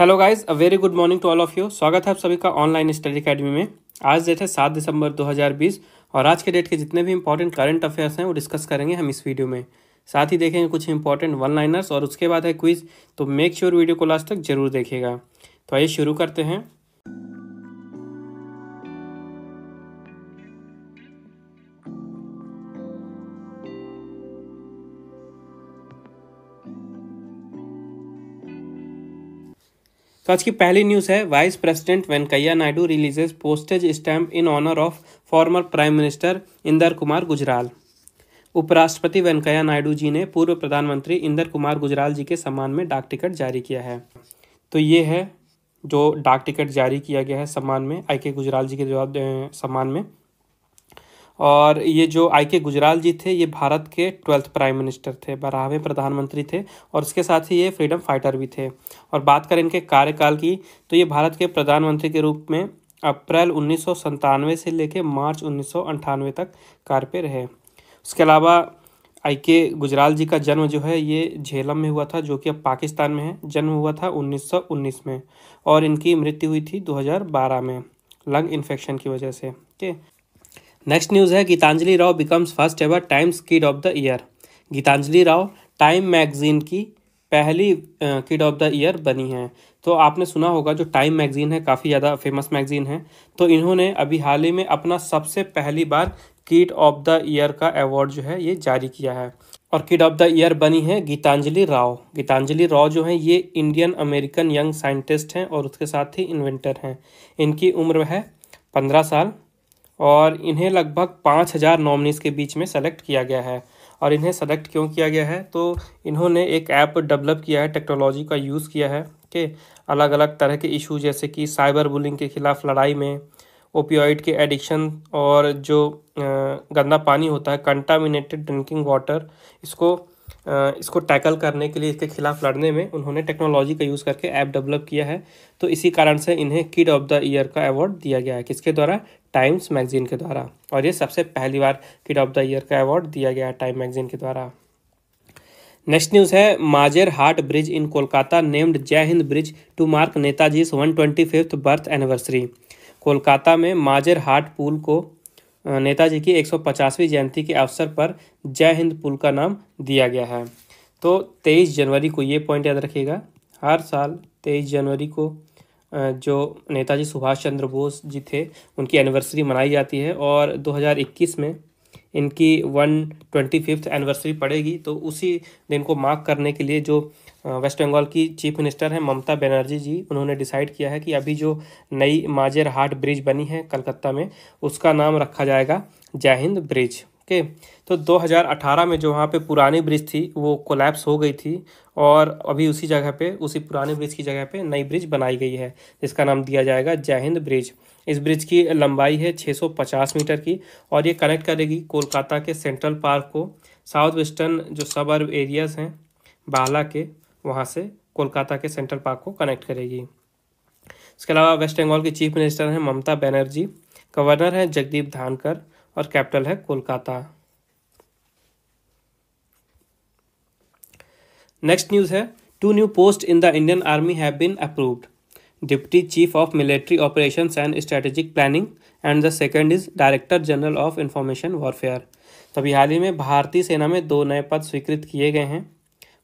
Hello guys a very good morning to all of you स्वागत है आप सभी का ऑनलाइन स्टडी अकेडमी में आज डेट है सात दिसंबर 2020 और आज के डेट के जितने भी इंपॉर्टेंट करंट अफेयर्स हैं वो डिस्कस करेंगे हम इस वीडियो में साथ ही देखेंगे कुछ इंपॉर्टेंट वन लाइनर्स और उसके बाद है क्विज तो मेक श्योर वीडियो को लास्ट तक जरूर देखेगा तो आइए शुरू करते हैं तो आज की पहली न्यूज़ है vice president Venkaiah Naidu releases postage stamp in honour of former prime minister Inder Kumar Gujral उपराष्ट्रपति वेंकैया नायडू जी ने पूर्व प्रधानमंत्री इंदर कुमार गुजराल जी के सम्मान में डाक टिकट जारी किया है तो ये है जो डाक टिकट जारी किया गया है सम्मान में आई के गुजराल जी के जवाब सम्मान में और ये जो आई के गुजराल जी थे ये भारत के ट्वेल्थ प्राइम मिनिस्टर थे बारहवें प्रधानमंत्री थे और उसके साथ ही ये फ्रीडम फाइटर भी थे और बात करें इनके कार्यकाल की तो ये भारत के प्रधानमंत्री के रूप में अप्रैल उन्नीस से लेकर मार्च उन्नीस तक कार्य पे रहे उसके अलावा आई के गुजराल जी का जन्म जो है ये झेलम में हुआ था जो कि अब पाकिस्तान में है जन्म हुआ था 1919 में और इनकी मृत्यु हुई थी 2012 में लंग इन्फेक्शन की वजह से ठीक नेक्स्ट न्यूज़ है Gitanjali Rao becomes first ever Time's kid of the year Gitanjali Rao Time magazine की पहली किड ऑफ द ईयर बनी है तो आपने सुना होगा जो टाइम मैगजीन है काफ़ी ज़्यादा फेमस मैगजीन है तो इन्होंने अभी हाल ही में अपना सबसे पहली बार किड ऑफ द ईयर का अवार्ड जो है ये जारी किया है और किड ऑफ द ईयर बनी है गीतांजलि राव गीतांजलि राव जो हैं ये इंडियन अमेरिकन यंग साइंटिस्ट हैं और उसके साथ ही इन्वेंटर हैं इनकी उम्र है पंद्रह साल और इन्हें लगभग पाँच हज़ार नॉमिनीज़ के बीच में सेलेक्ट किया गया है और इन्हें सेलेक्ट क्यों किया गया है तो इन्होंने एक ऐप डेवलप किया है टेक्नोलॉजी का यूज़ किया है के अलग अलग तरह के इशू जैसे कि साइबर बुलिंग के ख़िलाफ़ लड़ाई में ओपियोइड के एडिक्शन और जो गंदा पानी होता है कंटामिनेटेड ड्रिंकिंग वाटर इसको इसको टैकल करने के लिए इसके खिलाफ लड़ने में उन्होंने टेक्नोलॉजी का यूज़ करके ऐप डेवलप किया है तो इसी कारण से इन्हें किड ऑफ द ईयर का अवार्ड दिया गया है किसके द्वारा टाइम्स मैगजीन के द्वारा और ये सबसे पहली बार किड ऑफ द ईयर का अवार्ड दिया गया है टाइम मैगजीन के द्वारा नेक्स्ट न्यूज़ है Majerhat bridge in Kolkata named Jai Hind bridge to mark Netaji one twenty fifth birth anniversary Kolkata में माजेर हार्ट पुल को नेताजी की 150वीं जयंती के अवसर पर जय हिंद पुल का नाम दिया गया है तो 23 जनवरी को ये पॉइंट याद रखिएगा हर साल 23 जनवरी को जो नेताजी सुभाष चंद्र बोस जी थे उनकी एनिवर्सरी मनाई जाती है और 2021 में इनकी वन ट्वेंटी फिफ्थ एनिवर्सरी पड़ेगी तो उसी दिन को मार्क करने के लिए जो वेस्ट बंगाल की चीफ मिनिस्टर हैं ममता बनर्जी जी उन्होंने डिसाइड किया है कि अभी जो नई माजेर हाट ब्रिज बनी है कलकत्ता में उसका नाम रखा जाएगा जय हिंद ब्रिज ओके तो 2018 में जो वहाँ पे पुरानी ब्रिज थी वो कोलैप्स हो गई थी और अभी उसी जगह पे उसी पुराने ब्रिज की जगह पे नई ब्रिज बनाई गई है जिसका नाम दिया जाएगा जय हिंद ब्रिज इस ब्रिज की लंबाई है 650 मीटर की और ये कनेक्ट करेगी कोलकाता के सेंट्रल पार्क को साउथ वेस्टर्न जो सबर्ब एरियाज़ हैं बाला के वहाँ से कोलकाता के सेंट्रल पार्क को कनेक्ट करेगी इसके अलावा वेस्ट बंगाल की चीफ मिनिस्टर हैं ममता बनर्जी गवर्नर हैं जगदीप धानकर और कैपिटल है कोलकाता नेक्स्ट न्यूज़ है two new post in the Indian army have been approved deputy chief of military operations and strategic planning and the second is director general of information warfare तभी हाल ही में भारतीय सेना में दो नए पद स्वीकृत किए गए हैं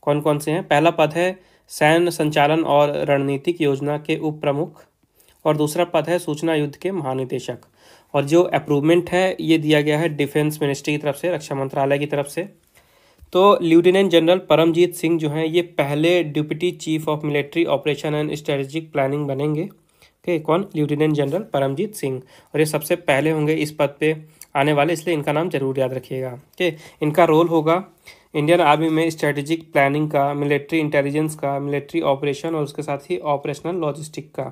कौन कौन से हैं पहला पद है सैन्य संचालन और रणनीतिक योजना के उप प्रमुख और दूसरा पद है सूचना युद्ध के महानिदेशक और जो अप्रूवमेंट है ये दिया गया है डिफेंस मिनिस्ट्री की तरफ से रक्षा मंत्रालय की तरफ से तो लेफ्टिनेंट जनरल परमजीत सिंह जो हैं ये पहले deputy chief of military operation and strategic planning बनेंगे ठीक कौन लेफ्टिनेंट जनरल परमजीत सिंह और ये सबसे पहले होंगे इस पद पे आने वाले इसलिए इनका नाम जरूर याद रखिएगा ठीक इनका रोल होगा इंडियन आर्मी में स्ट्रेटेजिक प्लानिंग का मिलिट्री इंटेलिजेंस का मिलिट्री ऑपरेशन और उसके साथ ही ऑपरेशनल लॉजिस्टिक का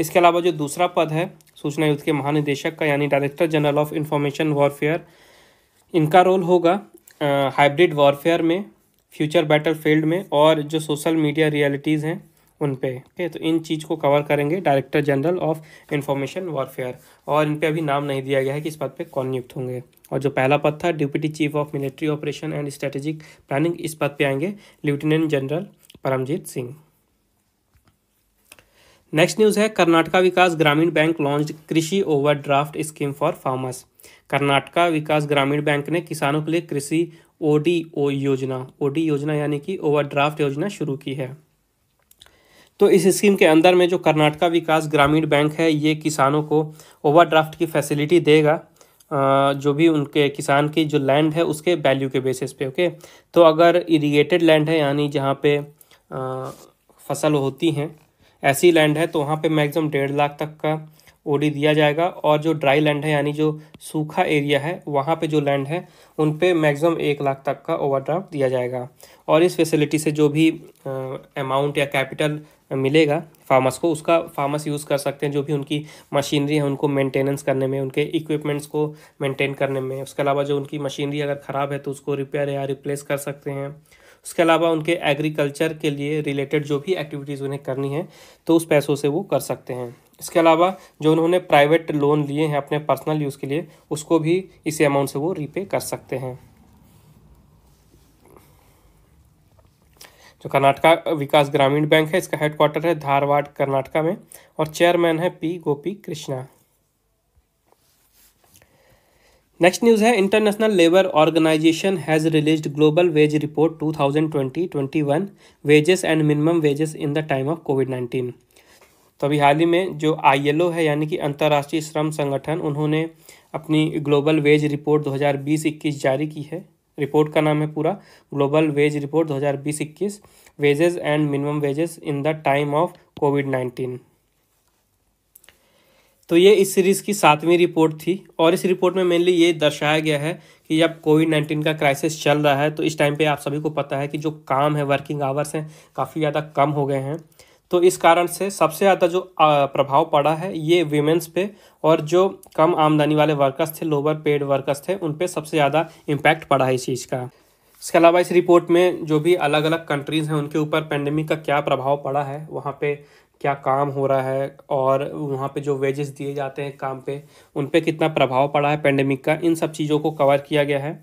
इसके अलावा जो दूसरा पद है सूचना युद्ध के महानिदेशक का यानी director general of information warfare इनका रोल होगा हाइब्रिड वॉरफेयर में फ्यूचर बैटल फील्ड में और जो सोशल मीडिया रियलिटीज़ हैं उन पे ठीक है तो इन चीज़ को कवर करेंगे director general of information warfare और इन पे अभी नाम नहीं दिया गया है कि इस पद पे कौन नियुक्त होंगे और जो पहला पद था deputy chief of military operation and strategic planning इस पद पे आएंगे lieutenant general Paramjit Singh next news है Karnataka Vikas Grameena bank launch Krishi draft scheme for farmers Karnataka Vikas Grameena bank ने किसानों के लिए कृषि ओडीओ योजना ओडी योजना यानी कि ओवरड्राफ्ट योजना शुरू की है तो इस स्कीम के अंदर में जो कर्नाटका विकास ग्रामीण बैंक है ये किसानों को ओवरड्राफ्ट की फैसिलिटी देगा जो भी उनके किसान की जो लैंड है उसके वैल्यू के बेसिस पे ओके तो अगर इरीगेटेड लैंड है यानी जहाँ पे फसल होती हैं ऐसी लैंड है तो वहाँ पे मैक्सिमम डेढ़ लाख तक का ओडी दिया जाएगा और जो ड्राई लैंड है यानी जो सूखा एरिया है वहाँ पे जो लैंड है उन पे मैक्सिमम एक लाख तक का ओवरड्राफ्ट दिया जाएगा और इस फैसिलिटी से जो भी अमाउंट या कैपिटल मिलेगा फार्मर्स को उसका फार्मर्स यूज़ कर सकते हैं जो भी उनकी मशीनरी है उनको मेंटेनेंस करने में उनके इक्विपमेंट्स को मेंटेन करने में उसके अलावा जो उनकी मशीनरी अगर ख़राब है तो उसको रिपेयर या रिप्लेस कर सकते हैं उसके अलावा उनके एग्रीकल्चर के लिए रिलेटेड जो भी एक्टिविटीज़ उन्हें करनी है तो उस पैसों से वो कर सकते हैं इसके अलावा जो उन्होंने प्राइवेट लोन लिए हैं अपने पर्सनल यूज़ के लिए उसको भी इसी अमाउंट से वो रीपे कर सकते हैं जो कर्नाटका विकास ग्रामीण बैंक है इसका हेडक्वार्टर है धारवाड़ कर्नाटका में और चेयरमैन है P Gopi Krishna next news है international labour organisation has release global wage report 2020-21 wages and minimum wages in the time of covid तो अभी हाल ही में जो आईएलओ है यानी कि अंतर्राष्ट्रीय श्रम संगठन उन्होंने अपनी ग्लोबल वेज रिपोर्ट 2020-21 जारी की है रिपोर्ट का नाम है पूरा global wage report 2020-21 wages and minimum wages in the time of covid nineteen तो ये इस सीरीज़ की सातवीं रिपोर्ट थी और इस रिपोर्ट में मेनली ये दर्शाया गया है कि जब कोविड नाइन्टीन का क्राइसिस चल रहा है तो इस टाइम पे आप सभी को पता है कि जो काम है वर्किंग आवर्स हैं काफ़ी ज़्यादा कम हो गए हैं तो इस कारण से सबसे ज़्यादा जो प्रभाव पड़ा है ये वीमेंस पे और जो कम आमदनी वाले वर्कर्स थे लोअर पेड वर्कर्स थे उन पर सबसे ज़्यादा इम्पैक्ट पड़ा है इस चीज़ का इसके अलावा इस रिपोर्ट में जो भी अलग अलग कंट्रीज़ हैं उनके ऊपर पेंडेमिक का क्या प्रभाव पड़ा है वहाँ पे क्या काम हो रहा है और वहाँ पे जो वेजेस दिए जाते हैं काम पे उन पे कितना प्रभाव पड़ा है पेंडेमिक का इन सब चीज़ों को कवर किया गया है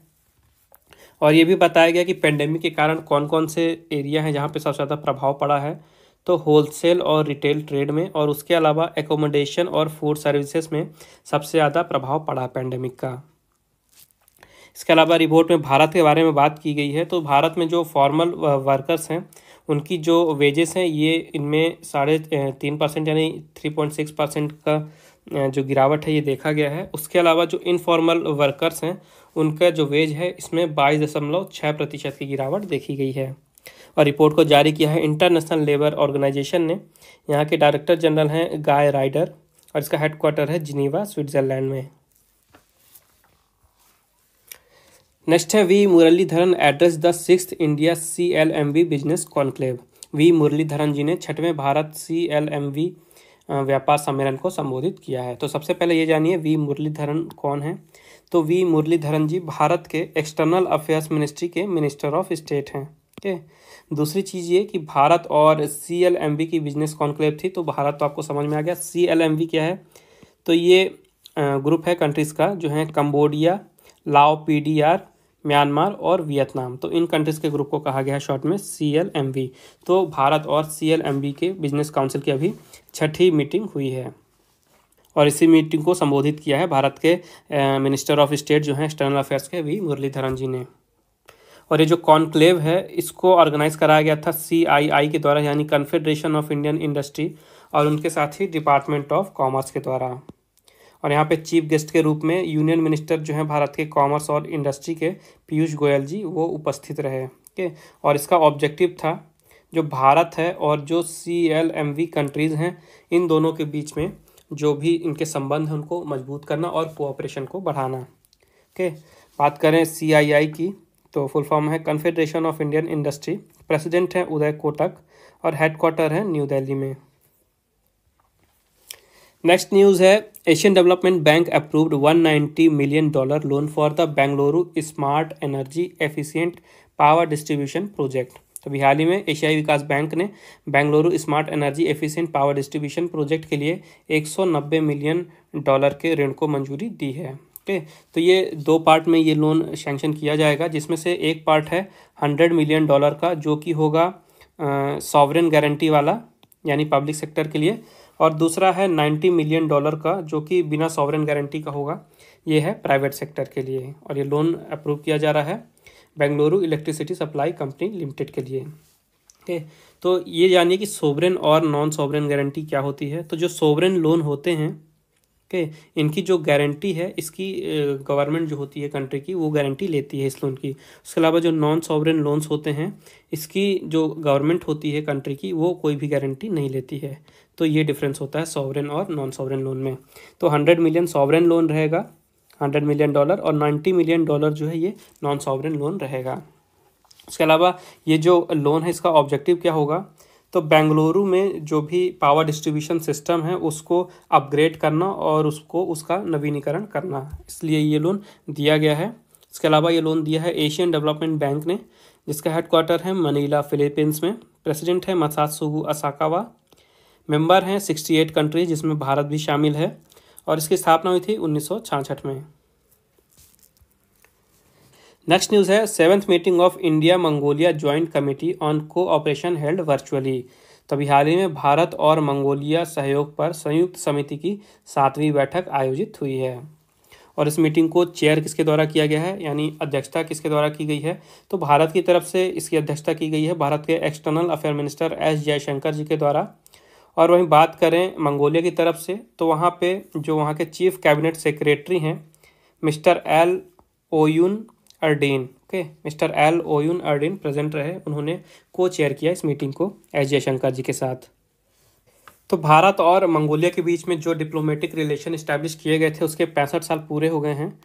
और ये भी बताया गया कि पेंडेमिक के कारण कौन कौन से एरिया हैं जहाँ पर सबसे ज़्यादा प्रभाव पड़ा है तो होलसेल और रिटेल ट्रेड में और उसके अलावा एकोमोडेशन और फूड सर्विसेज में सबसे ज़्यादा प्रभाव पड़ा पैंडेमिक का इसके अलावा रिपोर्ट में भारत के बारे में बात की गई है तो भारत में जो फॉर्मल वर्कर्स हैं उनकी जो वेजेस हैं ये इनमें साढ़े तीन परसेंट यानी थ्री पॉइंट सिक्स परसेंट का जो गिरावट है ये देखा गया है उसके अलावा जो इनफॉर्मल वर्कर्स हैं उनका जो वेज है इसमें बाईस दशमलव छः प्रतिशत की गिरावट देखी गई है और रिपोर्ट को जारी किया है इंटरनेशनल लेबर ऑर्गेनाइजेशन ने यहाँ के डायरेक्टर जनरल हैं गाय राइडर और इसका हेडक्वार्टर है जिनीवा स्विट्जरलैंड में नेक्स्ट है V Muraleedharan address the six India C L M V business conclave V Muraleedharan ji ने छठवें Bharat C L M V व्यापार सम्मेलन को संबोधित किया है तो सबसे पहले ये जानिए वी मुरलीधरन कौन है तो वी मुरलीधरन जी भारत के एक्सटर्नल अफेयर्स मिनिस्ट्री के मिनिस्टर ऑफ स्टेट हैं ठीक दूसरी चीज़ ये कि भारत और सी एल एम बी की बिजनेस कॉन्क्लेव थी तो भारत तो आपको समझ में आ गया सी एल एम वी क्या है तो ये ग्रुप है कंट्रीज़ का जो है Cambodia Lao P D R Myanmar और वियतनाम तो इन कंट्रीज़ के ग्रुप को कहा गया है शॉर्ट में सी एल एम वी तो भारत और सी एल एम बी के बिजनेस काउंसिल की अभी छठी मीटिंग हुई है और इसी मीटिंग को संबोधित किया है भारत के मिनिस्टर ऑफ स्टेट जो हैं एक्सटर्नल अफेयर्स के वी मुरलीधरन जी ने और ये जो कॉन्क्लेव है इसको ऑर्गेनाइज कराया गया था सी आई आई के द्वारा यानी कन्फेडरेशन ऑफ इंडियन इंडस्ट्री और उनके साथ ही डिपार्टमेंट ऑफ कॉमर्स के द्वारा और यहाँ पे चीफ गेस्ट के रूप में यूनियन मिनिस्टर जो हैं भारत के कॉमर्स और इंडस्ट्री के पीयूष गोयल जी वो उपस्थित रहे ठीक और इसका ऑब्जेक्टिव था जो भारत है और जो C L M V countries हैं इन दोनों के बीच में जो भी इनके संबंध हैं उनको मजबूत करना और कोऑपरेशन को बढ़ाना के बात करें सी आई आई की तो फुल फॉर्म है confederation of Indian industry president है उदय कोटक और हेडक्वार्टर है न्यू दिल्ली में नेक्स्ट न्यूज़ है Asian development bank approved 190 million dollar loan for the Bengaluru smart energy efficient power distribution project तो अभी हाल ही में एशियाई विकास बैंक ने Bengaluru smart energy efficient power distribution project के लिए 190 मिलियन डॉलर के ऋण को मंजूरी दी है ठीक है तो ये दो पार्ट में ये लोन सेंक्शन किया जाएगा जिसमें से एक पार्ट है हंड्रेड मिलियन डॉलर का जो कि होगा सॉवरन गारंटी वाला यानी पब्लिक सेक्टर के लिए और दूसरा है नाइन्टी मिलियन डॉलर का जो कि बिना सॉवरन गारंटी का होगा ये है प्राइवेट सेक्टर के लिए और ये लोन अप्रूव किया जा रहा है Bengaluru electricity supply company limited के लिए ठीक है तो ये जानिए कि सोवरेन और नॉन सोवरेन गारंटी क्या होती है तो जो सोवरेन लोन होते हैं ओके इनकी जो गारंटी है इसकी गवर्नमेंट जो होती है कंट्री की वो गारंटी लेती है इस लोन की उसके अलावा जो नॉन सॉवरन लोन्स होते हैं इसकी जो गवर्नमेंट होती है कंट्री की वो कोई भी गारंटी नहीं लेती है तो ये डिफरेंस होता है सॉवरन और नॉन सॉवरन लोन में तो हंड्रेड मिलियन सॉवरन लोन रहेगा हंड्रेड मिलियन डॉलर और नाइन्टी मिलियन डॉलर जो है ये नॉन सॉवरन लोन रहेगा उसके अलावा ये जो लोन है इसका ऑब्जेक्टिव क्या होगा तो बेंगलुरु में जो भी पावर डिस्ट्रीब्यूशन सिस्टम है उसको अपग्रेड करना और उसको उसका नवीनीकरण करना इसलिए ये लोन दिया गया है इसके अलावा ये लोन दिया है एशियन डेवलपमेंट बैंक ने जिसका हेडक्वार्टर है मनीला फिलीपींस में प्रेसिडेंट है मसासुगु असाकावा मेंबर हैं 68 कंट्री जिसमें भारत भी शामिल है और इसकी स्थापना हुई थी उन्नीस में नेक्स्ट न्यूज़ है seventh meeting of India Mongolia joint committee on cooperation held virtually तभी हाल ही में भारत और मंगोलिया सहयोग पर संयुक्त समिति की सातवीं बैठक आयोजित हुई है और इस मीटिंग को चेयर किसके द्वारा किया गया है यानी अध्यक्षता किसके द्वारा की गई है तो भारत की तरफ से इसकी अध्यक्षता की गई है भारत के external affair minister S Jaishankar ji के द्वारा और वहीं बात करें मंगोलिया की तरफ से तो वहाँ पर जो वहाँ के चीफ कैबिनेट सेक्रेटरी हैं mister L Oyun Erdene okay mister L Oyun Erdene present रहे उन्होंने को चेयर किया इस मीटिंग को एस जयशंकर जी के साथ तो भारत और मंगोलिया के बीच में जो डिप्लोमेटिक रिलेशन इस्टेब्लिश किए गए थे उसके पैंसठ साल पूरे हो गए हैं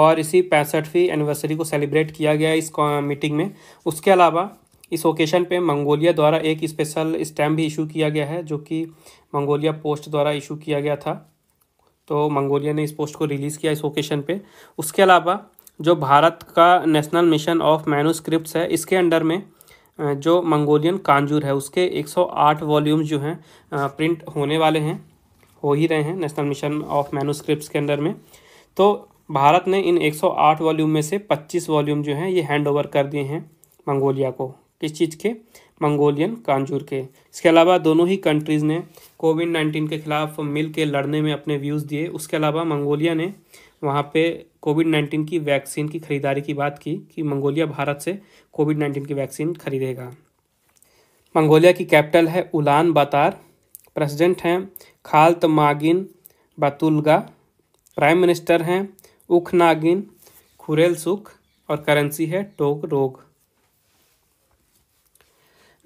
और इसी पैंसठवीं एनिवर्सरी को सेलिब्रेट किया गया इस मीटिंग में उसके अलावा इस ओकेशन पे मंगोलिया द्वारा एक स्पेशल स्टैम्प भी इशू किया गया है जो कि मंगोलिया पोस्ट द्वारा इशू किया गया था तो मंगोलिया ने इस पोस्ट को रिलीज़ किया इस ओकेशन पे उसके अलावा जो भारत का नेशनल मिशन ऑफ मैनुस्क्रिप्ट है इसके अंडर में जो मंगोलियन कांजूर है उसके 108 वॉल्यूम्स जो हैं प्रिंट होने वाले हैं हो ही रहे हैं नेशनल मिशन ऑफ मैनुस्क्रिप्ट के अंडर में तो भारत ने इन 108 वॉल्यूम में से 25 वॉल्यूम जो हैं ये हैंड ओवर कर दिए हैं मंगोलिया को किस चीज़ के मंगोलियन कांजूर के इसके अलावा दोनों ही कंट्रीज़ ने कोविड नाइन्टीन के खिलाफ मिल के लड़ने में अपने व्यूज़ दिए उसके अलावा मंगोलिया ने वहाँ पे कोविड नाइन्टीन की वैक्सीन की खरीदारी की बात की कि मंगोलिया भारत से कोविड नाइन्टीन की वैक्सीन खरीदेगा मंगोलिया की कैपिटल है उलान बातार प्रेसिडेंट हैं खालत मागिन बतुलगा प्राइम मिनिस्टर हैं उखनागिन खुरेल सुख और करेंसी है टोक रोग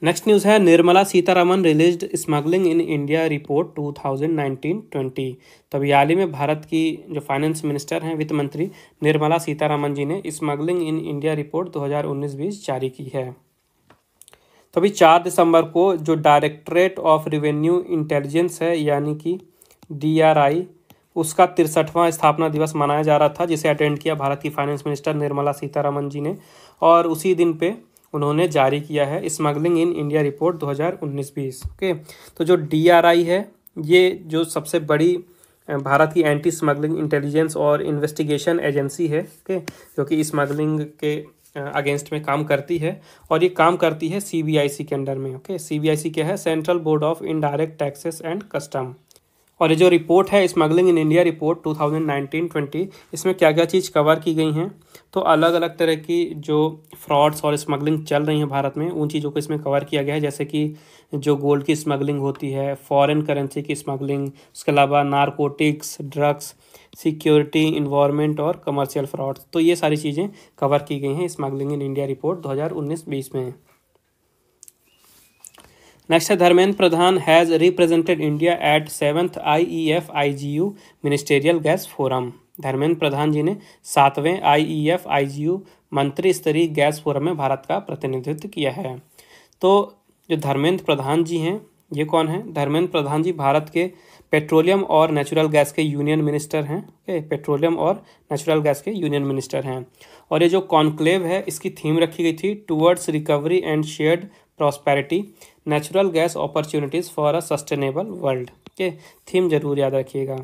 नेक्स्ट न्यूज़ है Nirmala Sitharaman release smuggling in India report 2019-20 तो अभी हाल ही में भारत की जो फाइनेंस मिनिस्टर हैं वित्त मंत्री निर्मला सीतारामन जी ने स्मगलिंग इन इंडिया रिपोर्ट 2019-20 जारी की है तो अभी चार दिसंबर को जो डायरेक्टरेट ऑफ रिवेन्यू इंटेलिजेंस है यानी कि डी उसका तिरसठवां स्थापना दिवस मनाया जा रहा था जिसे अटेंड किया भारत की फाइनेंस मिनिस्टर निर्मला सीतारामन जी ने और उसी दिन पे उन्होंने जारी किया है स्मगलिंग इन इंडिया रिपोर्ट 2019 बीस ओके तो जो डीआरआई है ये जो सबसे बड़ी भारत की एंटी स्मगलिंग इंटेलिजेंस और इन्वेस्टिगेशन एजेंसी है ओके जो कि स्मगलिंग के अगेंस्ट में काम करती है और ये काम करती है सीबीआईसी के अंडर में ओके सीबीआईसी क्या है central board of indirect taxes and custom और ये जो रिपोर्ट है स्मगलिंग इन इंडिया रिपोर्ट 2019-20 इसमें क्या क्या चीज़ कवर की गई हैं तो अलग अलग तरह की जो फ्रॉड्स और स्मगलिंग चल रही हैं भारत में उन चीज़ों को इसमें कवर किया गया है जैसे कि जो गोल्ड की स्मगलिंग होती है फॉरेन करेंसी की स्मगलिंग उसके अलावा नारकोटिक्स ड्रग्स सिक्योरिटी इन्वायरमेंट और कमर्शियल फ्रॉड्स तो ये सारी चीज़ें कवर की गई हैं स्मगलिंग इन इंडिया रिपोर्ट दो हज़ार में नेक्स्ट है Dharmendra Pradhan has represented India at seventh I E F I G U ministerial gas forum Dharmendra Pradhan ji ने सातवें आई E F I G you मंत्री स्तरीय गैस फोरम में भारत का प्रतिनिधित्व किया है तो जो धर्मेंद्र प्रधान जी हैं ये कौन है धर्मेंद्र प्रधान जी भारत के पेट्रोलियम और नेचुरल गैस के यूनियन मिनिस्टर हैं ओके पेट्रोलियम और नेचुरल गैस के यूनियन मिनिस्टर हैं और ये जो कॉन्क्लेव है इसकी थीम रखी गई थी towards recovery and shared prosperity natural gas opportunities for a sustainable world के थीम जरूर याद रखिएगा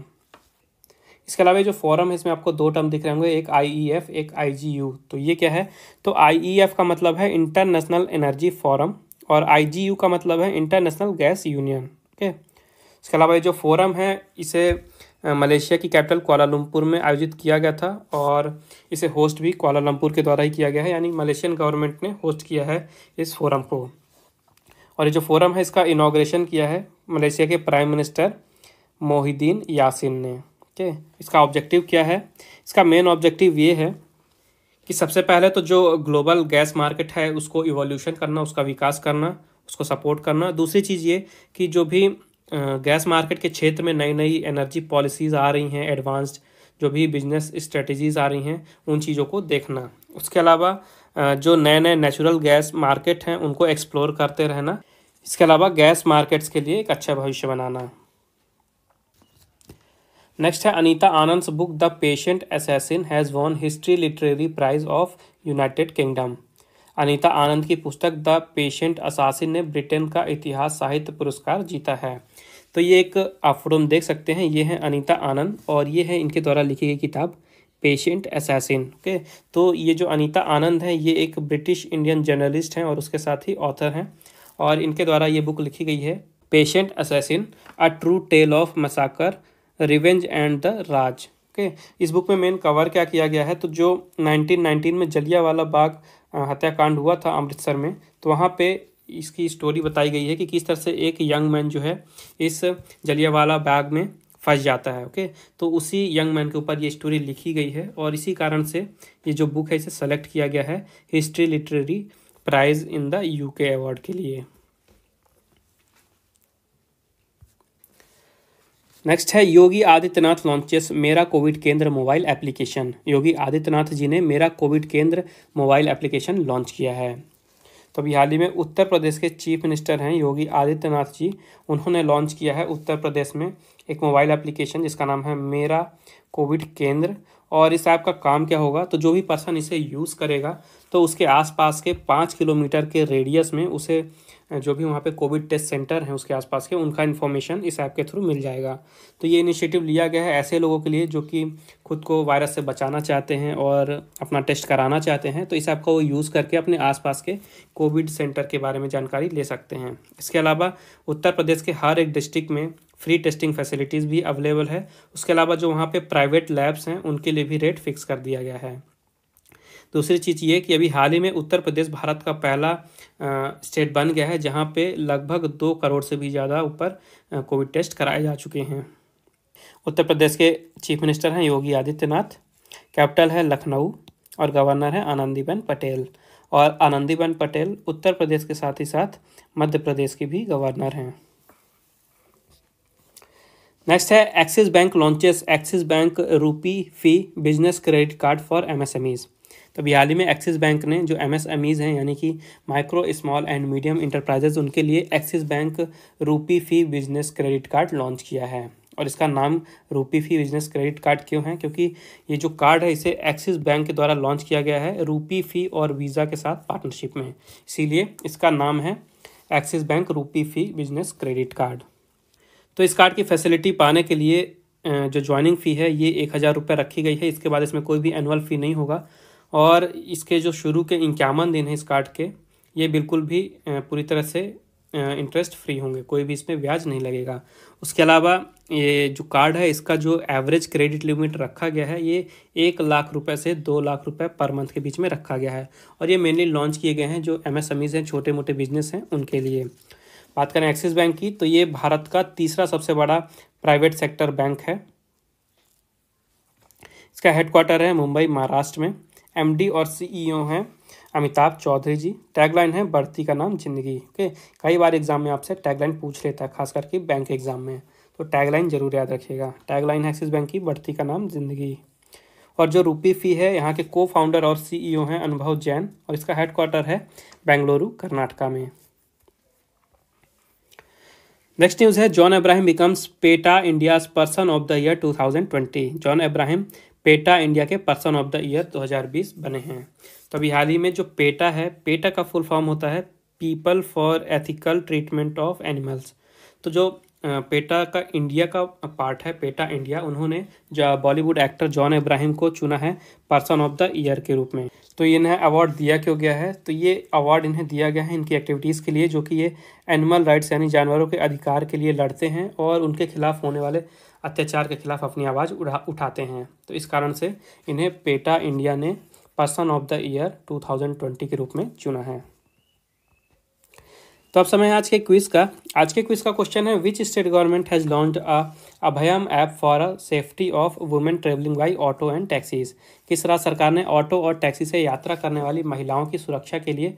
इसके अलावा जो फॉरम है इसमें आपको दो टर्म दिख रहे होंगे एक आईईएफ e एक आईजीयू तो ये क्या है तो आईईएफ e का मतलब है इंटरनेशनल एनर्जी फॉरम और आईजीयू का मतलब है इंटरनेशनल गैस यूनियन ओके इसके अलावा ये जो फोरम है इसे मलेशिया की कैपिटल कोलालमपुर में आयोजित किया गया था और इसे होस्ट भी कोलालमपुर के द्वारा ही किया गया है यानी मलेशियन गवर्नमेंट ने होस्ट किया है इस फोरम को और ये जो फोरम है इसका इनाग्रेशन किया है मलेशिया के प्राइम मिनिस्टर मोहिद्दीन यासिन ने ठीक okay? इसका ऑब्जेक्टिव क्या है इसका मेन ऑब्जेक्टिव ये है कि सबसे पहले तो जो ग्लोबल गैस मार्केट है उसको इवोल्यूशन करना उसका विकास करना उसको सपोर्ट करना दूसरी चीज़ ये कि जो भी गैस मार्केट के क्षेत्र में नई नई एनर्जी पॉलिसीज़ आ रही हैं एडवांस्ड जो भी बिजनेस स्ट्रेटजीज़ आ रही हैं उन चीज़ों को देखना उसके अलावा जो नए नए नेचुरल गैस मार्केट हैं उनको एक्सप्लोर करते रहना इसके अलावा गैस मार्केट्स के लिए एक अच्छा भविष्य बनाना नेक्स्ट है Anita Anand book the patient assassin has won history literary prize of united kingdom Anita Anand की पुस्तक द पेशेंट असासिन ने ब्रिटेन का इतिहास साहित्य पुरस्कार जीता है तो ये एक आप फोटो देख सकते हैं ये हैं अनीता आनंद और ये है इनके द्वारा लिखी गई किताब पेशेंट असैसिन ओके तो ये जो अनीता आनंद हैं ये एक ब्रिटिश इंडियन जर्नलिस्ट हैं और उसके साथ ही ऑथर हैं और इनके द्वारा ये बुक लिखी गई है patient assassin a true tale of massacre revenge and the Raj okay okay. इस बुक में मेन कवर क्या किया गया है तो जो 1919 में जलियावाला बाग हत्याकांड हुआ था अमृतसर में तो वहाँ पे इसकी स्टोरी बताई गई है कि किस तरह से एक यंग मैन जो है इस जलियावाला बाग में फंस जाता है ओके तो उसी यंग मैन के ऊपर ये स्टोरी लिखी गई है और इसी कारण से ये जो बुक है इसे सेलेक्ट किया गया है history literary prize in the UK award के लिए नेक्स्ट है Yogi Adityanath launches Mera covid Kendra mobile application Yogi Adityanath ji ने Mera covid Kendra mobile application launch किया है तो अभी हाल ही में उत्तर प्रदेश के चीफ मिनिस्टर हैं योगी आदित्यनाथ जी उन्होंने लॉन्च किया है उत्तर प्रदेश में एक मोबाइल एप्लीकेशन जिसका नाम है मेरा कोविड केंद्र और इस ऐप का काम क्या होगा तो जो भी पर्सन इसे यूज़ करेगा तो उसके आसपास के पाँच किलोमीटर के रेडियस में उसे जो भी वहाँ पे कोविड टेस्ट सेंटर हैं उसके आसपास के उनका इन्फॉर्मेशन इस ऐप के थ्रू मिल जाएगा तो ये इनिशिएटिव लिया गया है ऐसे लोगों के लिए जो कि खुद को वायरस से बचाना चाहते हैं और अपना टेस्ट कराना चाहते हैं तो इस ऐप का वो यूज़ करके अपने आसपास के कोविड सेंटर के बारे में जानकारी ले सकते हैं इसके अलावा उत्तर प्रदेश के हर एक डिस्ट्रिक्ट में फ्री टेस्टिंग फैसिलिटीज़ भी अवेलेबल है उसके अलावा जो वहाँ पे प्राइवेट लैब्स हैं उनके लिए भी रेट फिक्स कर दिया गया है दूसरी चीज़ ये कि अभी हाल ही में उत्तर प्रदेश भारत का पहला स्टेट बन गया है जहाँ पे लगभग दो करोड़ से भी ज़्यादा ऊपर कोविड टेस्ट कराए जा चुके हैं उत्तर प्रदेश के चीफ मिनिस्टर हैं योगी आदित्यनाथ कैपिटल है लखनऊ और गवर्नर है आनंदीबेन पटेल और आनंदीबेन पटेल उत्तर प्रदेश के साथ ही साथ मध्य प्रदेश के भी गवर्नर हैं नेक्स्ट है Axis bank launches Axis bank RuPay fee business credit card for MSMEs तो अभी हाल ही में एक्सिस बैंक ने जो एम एस एम ईज़ हैं यानी कि micro small and medium enterprises उनके लिए Axis bank RuPay fee business credit card launch किया है और इसका नाम रूपी फी बिजनेस क्रेडिट कार्ड क्यों है क्योंकि ये जो कार्ड है इसे एक्सिस बैंक के द्वारा लॉन्च किया गया है रूपी फी और वीज़ा के साथ पार्टनरशिप में इसीलिए इसका नाम है Axis bank RuPay fee business credit card तो इस कार्ड की फैसिलिटी पाने के लिए जो ज्वाइनिंग फ़ी है ये एक हज़ार रुपये रखी गई है इसके बाद इसमें कोई भी एनुअल फ़ी नहीं होगा और इसके जो शुरू के इक्यावन दिन हैं इस कार्ड के ये बिल्कुल भी पूरी तरह से इंटरेस्ट फ्री होंगे कोई भी इसमें ब्याज नहीं लगेगा उसके अलावा ये जो कार्ड है इसका जो एवरेज क्रेडिट लिमिट रखा गया है ये एक लाख रुपए से दो लाख रुपए पर मंथ के बीच में रखा गया है और ये मेनली लॉन्च किए गए हैं जो एम e हैं छोटे मोटे बिजनेस हैं उनके लिए बात करें एक्सिस बैंक की तो ये भारत का तीसरा सबसे बड़ा प्राइवेट सेक्टर बैंक है इसका हेडक्वार्टर है मुंबई महाराष्ट्र में एमडी और सीईओ e हैं अमिताभ चौधरी जी टैगलाइन है बढ़ती का नाम जिंदगी ओके कई बार एग्जाम में आपसे टैगलाइन पूछ लेता है खास करके बैंक एग्जाम में तो टैगलाइन जरूर याद रखिएगा टैगलाइन है एक्सिस बैंक की बढ़ती का नाम जिंदगी और जो रूपी फी है यहाँ के को फाउंडर और सीईओ e हैं अनुभव जैन और इसका हेडक्वार्टर है बेंगलुरु कर्नाटका में नेक्स्ट न्यूज़ है John Abraham becomes PETA India person of the year 2020 John Abraham PETA India के पर्सन ऑफ द ईयर 2020 बने हैं तो अभी हाल ही में जो पेटा है पेटा का फुल फॉर्म होता है people for ethical treatment of animals तो जो पेटा का इंडिया का पार्ट है पेटा इंडिया उन्होंने जो बॉलीवुड एक्टर जॉन इब्राहिम को चुना है पर्सन ऑफ द ईयर के रूप में तो इन्हें अवार्ड दिया क्यों गया है तो ये अवार्ड इन्हें दिया गया है इनकी एक्टिविटीज़ के लिए जो कि ये एनिमल राइट्स यानी जानवरों के अधिकार के लिए लड़ते हैं और उनके खिलाफ होने वाले अत्याचार के खिलाफ अपनी आवाज़ उठा उठाते हैं तो इस कारण से इन्हें पेटा इंडिया ने पर्सन ऑफ द ईयर 2020 के रूप में चुना है तो अब समय आज के क्विज का आज के क्विज का क्वेश्चन है which state government has launch a Abhayam app for a safety of women travelling by auto and taxis किस राज्य सरकार ने ऑटो और टैक्सी से यात्रा करने वाली महिलाओं की सुरक्षा के लिए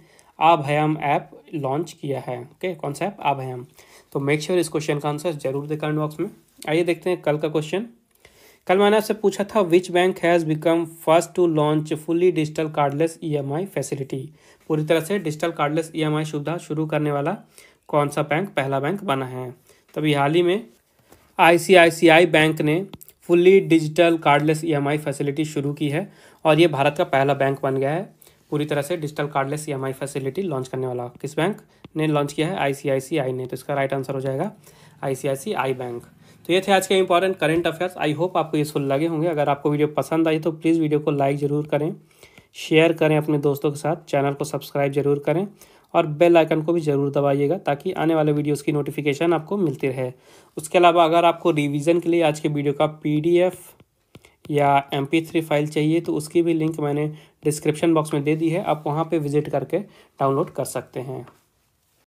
अभयम ऐप लॉन्च किया है ओके कौन सा ऐप अभयम तो मेक श्योर sure इस क्वेश्चन का आंसर जरूर दे कमेंट बॉक्स में आइए देखते हैं कल का क्वेश्चन कल मैंने आपसे पूछा था which bank has become first to launch fully digital cardless EMI facility पूरी तरह से डिजिटल कार्डलेस ईएमआई e सुविधा शुरू करने वाला कौन सा बैंक पहला बैंक बना है तभी हाल ही में आईसीआईसीआई बैंक ने fully digital cardless EMI facility शुरू की है और ये भारत का पहला बैंक बन गया है पूरी तरह से digital cardless EMI facility launch करने वाला किस बैंक ने लॉन्च किया है आईसीआईसीआई ने तो इसका राइट आंसर हो जाएगा आईसीआईसीआई बैंक तो ये थे आज के important current affairs I hope आपको यूजफुल लगे होंगे अगर आपको वीडियो पसंद आई तो प्लीज़ वीडियो को लाइक ज़रूर करें शेयर करें अपने दोस्तों के साथ चैनल को सब्सक्राइब जरूर करें और बेल आइकन को भी ज़रूर दबाइएगा ताकि आने वाले वीडियोस की नोटिफिकेशन आपको मिलती रहे उसके अलावा अगर आपको रिवीजन के लिए आज के वीडियो का पीडीएफ या एम थ्री फाइल चाहिए तो उसकी भी लिंक मैंने डिस्क्रिप्शन बॉक्स में दे दी है आप वहाँ पर विजिट करके डाउनलोड कर सकते हैं